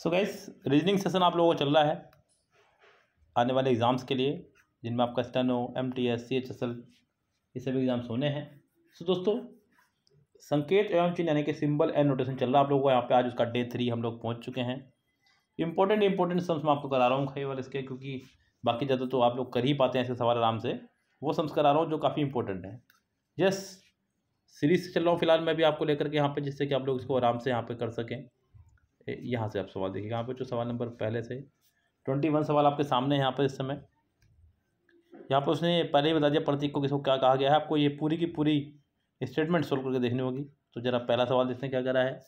सो gas reasoning session आप लोगों को चल रहा है आने वाले एग्ज़ाम्स के लिए जिनमें आपका steno M T S C H S L ये सभी एग्ज़ाम्स होने हैं सो दोस्तों संकेत एवं चिन्ह यानी कि सिंबल एंड नोटेशन चल रहा है आप लोगों को यहाँ पे आज उसका डे थ्री हम लोग पहुँच चुके हैं इंपॉर्टेंट इंपॉर्टेंट सम्स मैं आपको करा रहा हूँ कई बार इसके क्योंकि बाकी ज़्यादा तो आप लोग कर ही पाते हैं ऐसे सवाल आराम से वो सम्स करा रहा हूँ जो काफ़ी इंपॉर्टेंट है यस सीरीज से चल रहा हूँ फिलहाल मैं भी आपको लेकर के यहाँ पे जिससे कि आप लोग इसको आराम से यहाँ पे कर सकें यहाँ से आप सवाल देखिएगा यहाँ पर जो सवाल नंबर पहले से ट्वेंटी वन सवाल आपके सामने यहाँ पर इस समय यहाँ पर उसने पहले ही बता दिया प्रतीक को किसको क्या कहा गया है आपको ये पूरी की पूरी स्टेटमेंट सोल्व करके देखनी होगी तो जरा पहला सवाल देखते हैं क्या करा है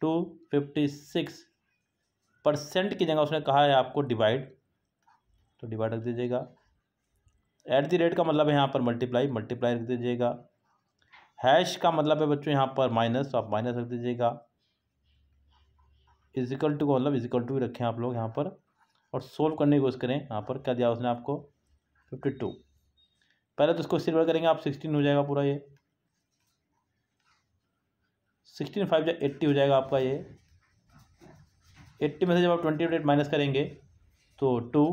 टू फिफ्टी सिक्स परसेंट की जगह उसने कहा है आपको डिवाइड तो डिवाइड रख दीजिएगा एट दी रेट का मतलब है यहाँ पर मल्टीप्लाई मल्टीप्लाई रख दीजिएगा हैश का मतलब है बच्चों यहाँ पर माइनस तो आप माइनस रख दीजिएगा इजिकल टू को मतलब इजिकल टू रखें आप लोग यहाँ पर और सोल्व करने की कोशिश करें यहाँ पर क्या दिया उसने आपको फिफ्टी टू पहले तो इसको सिल्वर करेंगे आप सिक्सटीन हो जाएगा पूरा ये सिक्सटीन फाइव या एट्टी हो जाएगा आपका ये एट्टी में से जब आप ट्वेंटी एट माइनस करेंगे तो टू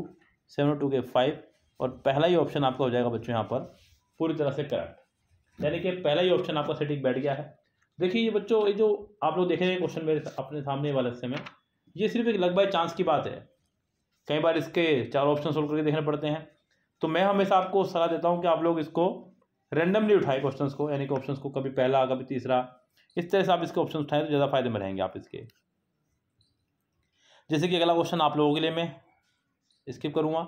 सेवन टू के फाइव और पहला ही ऑप्शन आपका हो जाएगा बच्चों यहाँ पर पूरी तरह से करेक्ट यानी कि पहला ही ऑप्शन आपका सटीक बैठ गया है देखिए ये बच्चों ये जो आप लोग देखेंगे क्वेश्चन मेरे अपने सामने वाले हिस्से में ये सिर्फ एक लग बाई चांस की बात है कई बार इसके चार ऑप्शन सोल्व करके देखने पड़ते हैं तो मैं हमेशा आपको सलाह देता हूँ कि आप लोग इसको रेंडमली उठाए क्वेश्चन को यानी कि ऑप्शन को कभी पहला कभी तीसरा इस तरह से आप इसके ऑप्शन उठाएं तो ज़्यादा फायदे में रहेंगे आप इसके जैसे कि अगला क्वेश्चन आप लोगों के लिए मैं स्किप करूँगा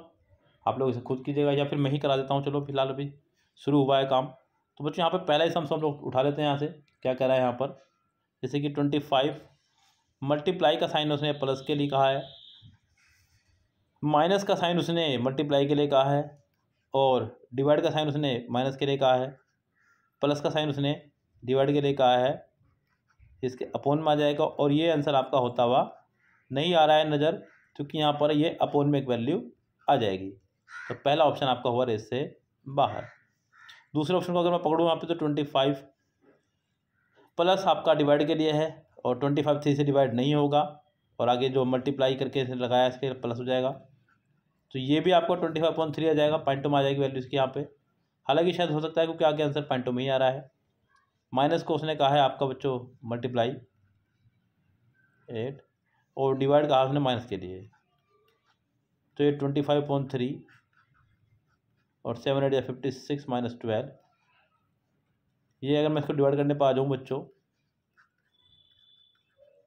आप लोग इसे खुद कीजिएगा या फिर मैं ही करा देता हूँ चलो फिलहाल अभी शुरू हुआ है काम तो बच्चों यहाँ पे पहला ही सम्स हम लोग उठा लेते हैं यहाँ से क्या कह रहा है यहाँ पर जैसे कि ट्वेंटी फाइव मल्टीप्लाई का साइन उसने प्लस के लिए कहा है माइनस का साइन उसने मल्टीप्लाई के लिए कहा है और डिवाइड का साइन उसने माइनस के लिए कहा है प्लस का साइन उसने डिवाइड के लिए कहा है इसके अपोन में आ जाएगा और ये आंसर आपका होता हुआ नहीं आ रहा है नज़र क्योंकि यहाँ पर ये अपोन में एक वैल्यू आ जाएगी तो पहला ऑप्शन आपका हुआ इससे बाहर दूसरे ऑप्शन को अगर मैं पकड़ूँ यहाँ पे तो ट्वेंटी फाइव प्लस आपका डिवाइड के लिए है और ट्वेंटी फाइव थ्री से डिवाइड नहीं होगा और आगे जो मल्टीप्लाई करके इसे लगाया इसके प्लस हो जाएगा तो ये भी आपका ट्वेंटी फाइव पॉइंट थ्री आ जाएगा पॉइंटों में आ जाएगी वैल्यू इसकी यहाँ पे हालाँकि शायद हो सकता है क्योंकि आगे आंसर पॉइंटों में ही आ रहा है माइनस को उसने कहा है आपका बच्चों मल्टीप्लाई एट और डिवाइड कहा उसने माइनस के लिए तो ये ट्वेंटी फाइव पॉइंट थ्री और सेवन एट या फिफ्टी सिक्स माइनस ट्वेल्व ये अगर मैं इसको डिवाइड करने पर आ जाऊँ बच्चों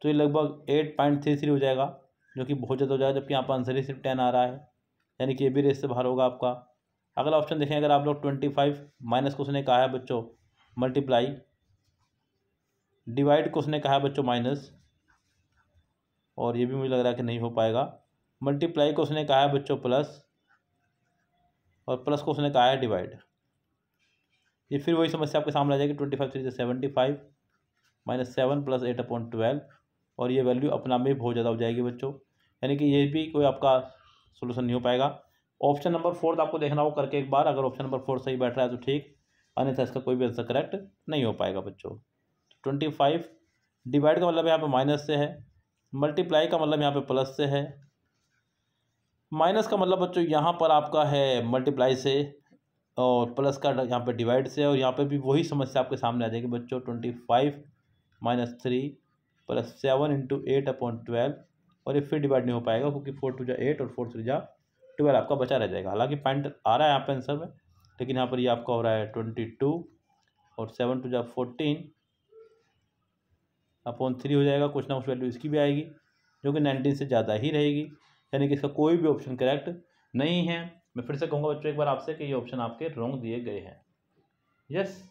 तो ये लगभग एट पॉइंट थ्री थ्री हो जाएगा जो कि बहुत ज़्यादा हो जाएगा जबकि यहाँ पर आंसर ही सिर्फ टेन आ रहा है यानी कि ये भी रेस से बाहर होगा आपका अगला ऑप्शन देखें अगर आप लोग ट्वेंटी फाइव माइनस को उसने कहा है बच्चों मल्टीप्लाई डिवाइड को उसने कहा है बच्चों माइनस और ये भी मुझे लग रहा है कि नहीं हो पाएगा मल्टीप्लाई को उसने कहा है बच्चों प्लस और प्लस को उसने कहा है डिवाइड ये फिर वही समस्या आपके सामने आ जाएगी ट्वेंटी फाइव थ्री से seventy five minus seven plus eight upon twelve और ये वैल्यू अपना में बहुत ज़्यादा हो जाएगी बच्चों यानी कि ये भी कोई आपका सोल्यूशन नहीं हो पाएगा ऑप्शन नंबर फोर्थ आपको देखना हो करके एक बार अगर ऑप्शन नंबर फोर सही बैठ रहा है तो ठीक अन्यथा इसका कोई भी आंसर करेक्ट नहीं हो पाएगा बच्चों ट्वेंटी फाइव डिवाइड का मतलब यहाँ पर माइनस से है मल्टीप्लाई का मतलब यहाँ पे प्लस से है माइनस का मतलब बच्चों यहाँ पर आपका है मल्टीप्लाई से और प्लस का यहाँ पे डिवाइड से और यहाँ पे भी वही समस्या आपके सामने आ जाएगी बच्चों twenty five minus three plus seven into eight upon twelve और ये फिर डिवाइड नहीं हो पाएगा क्योंकि फोर टू जा एट और फोर थ्री जा ट्वेल्व आपका बचा रह जाएगा हालांकि पॉइंट आ रहा है यहाँ पे आंसर में लेकिन यहाँ पर ये आपका हो रहा है ट्वेंटी टू और सेवन टू जा फोर्टीन अपॉन थ्री हो जाएगा कुछ ना कुछ वैल्यू इसकी भी आएगी जो कि नाइनटीन से ज़्यादा ही रहेगी यानी कि इसका कोई भी ऑप्शन करेक्ट नहीं है मैं फिर से कहूँगा बच्चों एक बार आपसे कि ये ऑप्शन आपके रॉन्ग दिए गए हैं यस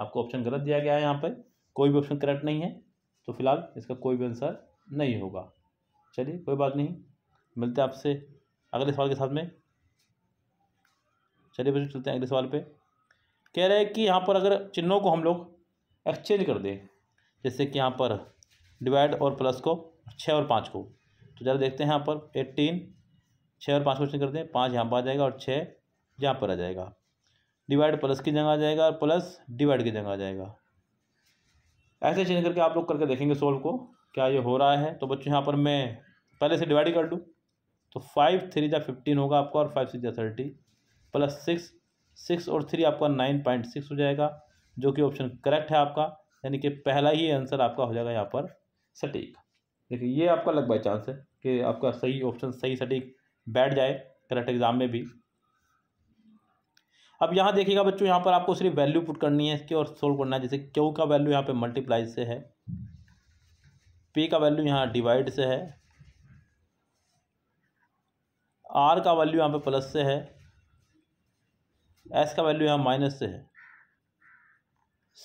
आपको ऑप्शन गलत दिया गया है यहाँ पर कोई भी ऑप्शन करेक्ट नहीं है तो फिलहाल इसका कोई भी आंसर नहीं होगा चलिए कोई बात नहीं मिलते आपसे अगले सवाल के साथ में चलिए बच्चों चलते हैं अगले सवाल पे कह रहे हैं कि यहाँ पर अगर चिन्हों को हम लोग एक्सचेंज कर दें जैसे कि यहाँ पर डिवाइड और प्लस को छः और पाँच को तो ज़रा देखते हैं यहाँ पर एट्टीन छः और पाँच क्वेश्चन करते हैं पाँच यहाँ पर आ जाएगा और छः यहाँ पर आ जाएगा डिवाइड प्लस की जगह आ जाएगा और प्लस डिवाइड की जगह आ जाएगा ऐसे चेंज करके आप लोग करके देखेंगे सोल्व को क्या ये हो रहा है तो बच्चों यहाँ पर मैं पहले से डिवाइड कर दूँ तो फाइव थ्री या फिफ्टीन होगा आपका और फाइव सिक्स या थर्टी प्लस सिक्स सिक्स और थ्री आपका नाइन पॉइंट सिक्स हो जाएगा जो कि ऑप्शन करेक्ट है आपका यानी कि पहला ही आंसर आपका हो जाएगा यहाँ पर सटीक देखिए ये आपका लग बाई चांस है कि आपका सही ऑप्शन सही सटीक बैठ जाए करेक्ट एग्ज़ाम में भी अब यहाँ देखिएगा बच्चों यहाँ पर आपको सिर्फ वैल्यू पुट करनी है इसकी और सोल्व करना है जैसे क्यू का वैल्यू यहाँ पे मल्टीप्लाई से है पी का वैल्यू यहाँ डिवाइड से है आर का वैल्यू यहाँ पे प्लस से है एस का वैल्यू यहाँ माइनस से है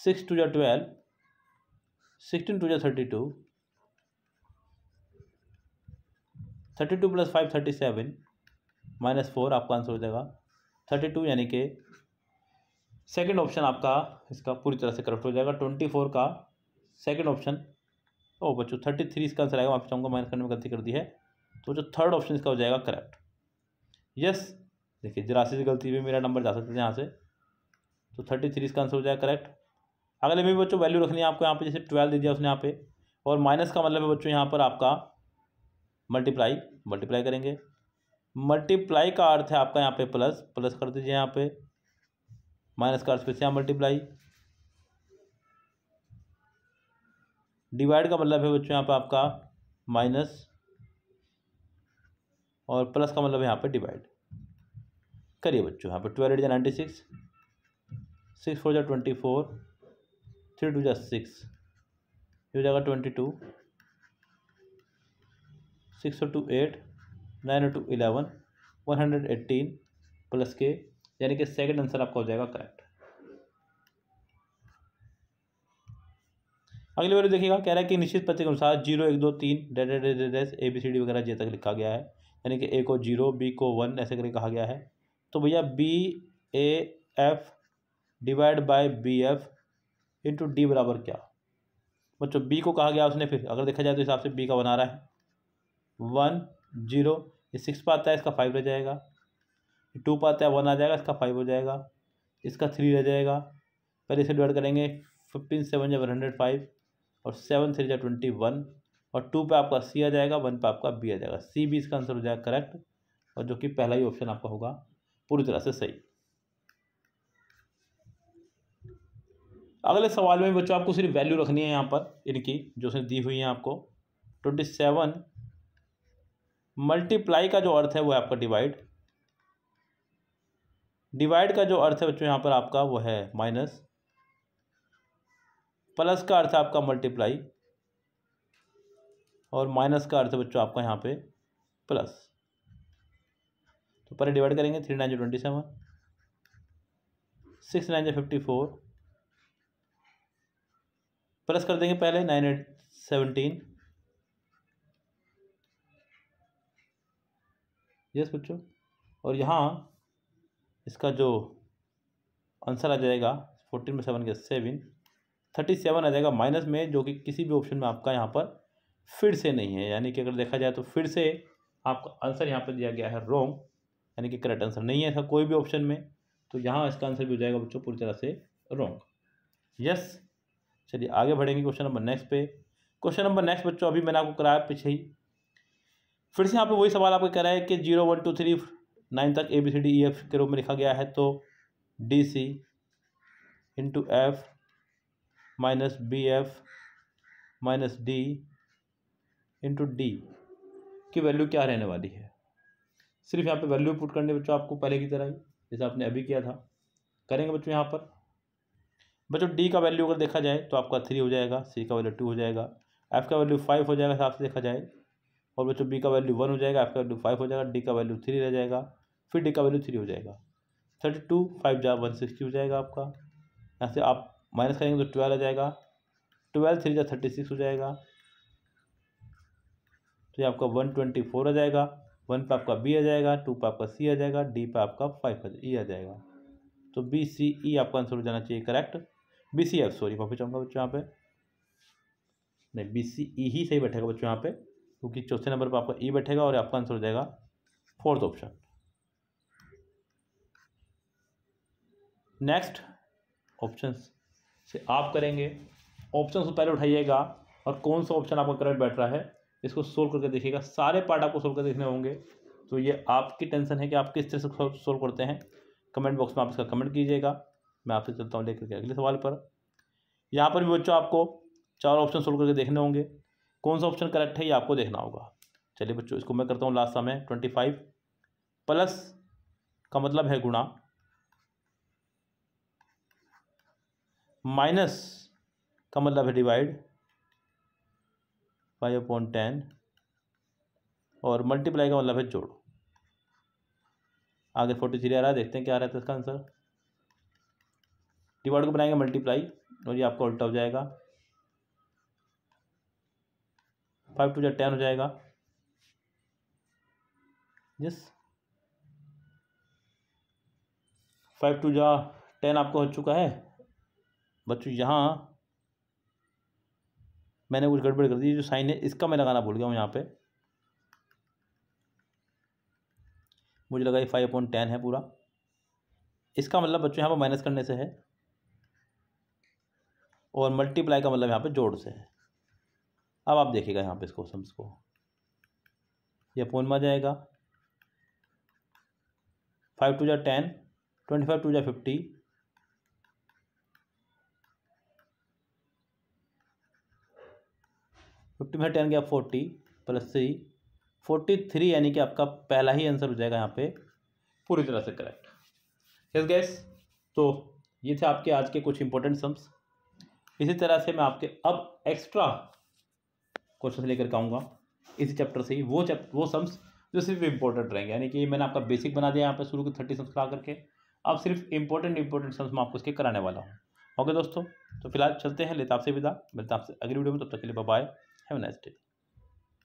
सिक्स टू या ट्वेल्व सिक्सटीन टू या thirty two thirty two plus five thirty seven minus four आपका आंसर हो जाएगा थर्टी टू यानी कि सेकेंड ऑप्शन आपका इसका पूरी तरह से करेक्ट हो जाएगा ट्वेंटी फोर का सेकेंड ऑप्शन ओ बच्चों थर्टी थ्री इसका आंसर आएगा आप चाहूँगा माइनस करने में गलती कर दी है तो जो थर्ड ऑप्शन इसका हो जाएगा करेक्ट यस देखिए जरासी से गलती भी मेरा नंबर जा सकते थे यहाँ से तो थर्टी थ्री इसका आंसर हो जाएगा करेक्ट अगले में भी बच्चों वैल्यू रखनी है आपको यहाँ पे जैसे ट्वेल्व दे दिया उसने यहाँ पे और माइनस का मतलब है बच्चों यहाँ पर आपका मल्टीप्लाई मल्टीप्लाई करेंगे मल्टीप्लाई का अर्थ है आपका यहाँ पे प्लस प्लस कर दीजिए यहाँ पे माइनस का अर्थ फिर से यहाँ मल्टीप्लाई डिवाइड का मतलब है बच्चों यहाँ पे आपका माइनस और प्लस का मतलब यहाँ पे डिवाइड करिए बच्चों यहाँ पे ट्वेल्व एट जै नाइन्टी सिक्स सिक्स फोर जै ट्वेंटी फोर थ्री टू जै सिक्स ये हो जाएगा twenty two six two eight nine two eleven one hundred eighteen plus के यानी कि सेकंड आंसर आपका हो जाएगा करेक्ट अगली बार देखिएगा कह रहा है कि निश्चित पते के अनुसार जीरो एक दो तीन डेड डेड डेड ए बी सी डी वगैरह जे तक लिखा गया है यानी कि ए को जीरो बी को वन ऐसे करके कहा गया है तो भैया B A F divide by B F into D बराबर क्या बच्चों बी को कहा गया उसने फिर अगर देखा जाए तो हिसाब से बी का बना रहा है वन जीरो ये सिक्स पर आता है इसका फाइव रह जाएगा टू पर आता है वन आ जाएगा इसका फाइव हो जाएगा इसका थ्री रह जाएगा पहले इसे डिवाइड करेंगे फिफ्टीन सेवन जब हंड्रेड फाइव और सेवन थ्री जब ट्वेंटी वन और टू पे आपका सी आ जाएगा वन पे आपका बी आ जाएगा सी बी इसका आंसर हो जाएगा करेक्ट और जो कि पहला ही ऑप्शन आपका होगा पूरी तरह से सही अगले सवाल में बच्चों आपको सिर्फ वैल्यू रखनी है यहाँ पर इनकी जो उसने दी हुई है आपको ट्वेंटी सेवन मल्टीप्लाई का जो अर्थ है वो है आपका डिवाइड डिवाइड का जो अर्थ है बच्चों यहाँ पर आपका वो है माइनस प्लस का अर्थ है आपका मल्टीप्लाई और माइनस का अर्थ है बच्चों आपका यहाँ पे प्लस तो पहले डिवाइड करेंगे थ्री नाइन जो ट्वेंटी सेवन सिक्स नाइन जो फिफ्टी फोर प्लस कर देंगे पहले नाइन एट सेवनटीन यस बच्चों और यहाँ इसका जो आंसर आ जाएगा फोर्टीन में सेवन के सेवन थर्टी सेवन आ जाएगा माइनस में जो कि किसी भी ऑप्शन में आपका यहाँ पर फिर से नहीं है यानी कि अगर देखा जाए तो फिर से आपका आंसर यहाँ पर दिया गया है रॉन्ग यानी कि करेक्ट आंसर नहीं है ऐसा कोई भी ऑप्शन में तो यहाँ इसका आंसर भी हो जाएगा बच्चों पूरी तरह से रॉन्ग यस चलिए आगे बढ़ेंगे क्वेश्चन नंबर नेक्स्ट पे क्वेश्चन नंबर नेक्स्ट बच्चों अभी मैंने आपको कराया पीछे ही फिर से यहाँ पे वही सवाल आपको कह रहा है कि zero one two three nine तक A B C D E F के रूप में लिखा गया है तो D C into F minus B F minus D into D की वैल्यू क्या रहने वाली है सिर्फ यहाँ पे वैल्यू पुट करने बच्चों आपको पहले की तरह ही जैसे आपने अभी किया था करेंगे बच्चों यहाँ पर बच्चों डी का वैल्यू अगर देखा जाए तो आपका थ्री हो जाएगा सी का वैल्यू टू हो जाएगा एफ का वैल्यू फाइव हो जाएगा हिसाब से देखा जाए और बच्चों बी का वैल्यू वन हो जाएगा एफ का वैल्यू फाइव हो जाएगा डी का वैल्यू थ्री रह जाएगा फिर डी का वैल्यू थ्री हो जाएगा थर्टी टू फाइव जा वन सिक्सटी हो जाएगा आपका यहाँ से आप माइनस करेंगे तो ट्वेल्व आ जाएगा ट्वेल्व थ्री जा थर्टी सिक्स हो जाएगा तो ये आपका वन ट्वेंटी फोर आ जाएगा वन पे आपका बी आ जाएगा टू पे आपका सी आ जाएगा डी पे आपका फाइव ई e आ जाएगा तो बी सी ई आपका आंसर हो जाना चाहिए correct B C F sorry माफी चाहूँगा बच्चों यहाँ पे नहीं बी सी ई ही सही बैठेगा बच्चों यहाँ पे क्योंकि चौथे नंबर पर आपका ई बैठेगा और आपका आंसर हो जाएगा फोर्थ ऑप्शन नेक्स्ट ऑप्शन से आप करेंगे ऑप्शन को पहले उठाइएगा और कौन सा ऑप्शन आपका करेक्ट बैठ रहा है इसको सोल्व करके देखिएगा सारे पार्ट आपको सोल्व कर देखने होंगे तो ये आपकी टेंशन है कि आप किस तरह से सोल्व करते हैं कमेंट बॉक्स में आप इसका कमेंट कीजिएगा मैं आपसे चलता हूँ लेकर के अगले सवाल पर यहाँ पर भी बच्चों आपको चार ऑप्शन सोल्व करके देखने होंगे कौन सा ऑप्शन करेक्ट है ये आपको देखना होगा चलिए बच्चों इसको मैं करता हूँ लास्ट समय ट्वेंटी फाइव प्लस का मतलब है गुणा माइनस का मतलब है डिवाइड फाइव अपॉन टेन और मल्टीप्लाई का मतलब है जोड़ो आगे फोर्टी थ्री आ रहा है देखते हैं क्या आ रहा है इसका आंसर डिवाइड को बनाएंगे मल्टीप्लाई और ये आपका उल्टा हो जाएगा फाइव टू जो टेन हो जाएगा यस फाइव टू जा टेन आपको हो चुका है बच्चों यहाँ मैंने कुछ गड़बड़ कर दी जो साइन है इसका मैं लगाना भूल गया हूँ यहाँ पे मुझे लगा ये फाइव पॉइंट टेन है पूरा इसका मतलब बच्चों यहाँ पर माइनस करने से है और मल्टीप्लाई का मतलब यहाँ पे जोड़ से है अब आप देखिएगा यहाँ पे इसको सम्स को ये फोन में आ जाएगा फाइव टू जा टेन ट्वेंटी फाइव टू जै फिफ्टी फिफ्टी में टेन गया forty plus three forty three यानी कि आपका पहला ही आंसर हो जाएगा यहाँ पे पूरी तरह से करेक्ट यस गैस तो ये थे आपके आज के कुछ इंपॉर्टेंट सम्स इसी तरह से मैं आपके अब एक्स्ट्रा क्वेश्चन लेकर के आऊँगा इस चैप्टर से ही वो चैप्टर वो सम्स जो सिर्फ इंपॉर्टेंट रहेंगे यानी कि मैंने आपका बेसिक बना दिया यहाँ पर शुरू के थर्टी सम्स करा करके अब सिर्फ इंपॉर्टेंट इंपॉर्टेंट सम्स मैं आपको इसके कराने वाला हूँ ओके दोस्तों तो फिलहाल चलते हैं लेताब आपसे विदा मिलता आपसे अगली वीडियो में तब तक के लिए बाय हैव नाइस डे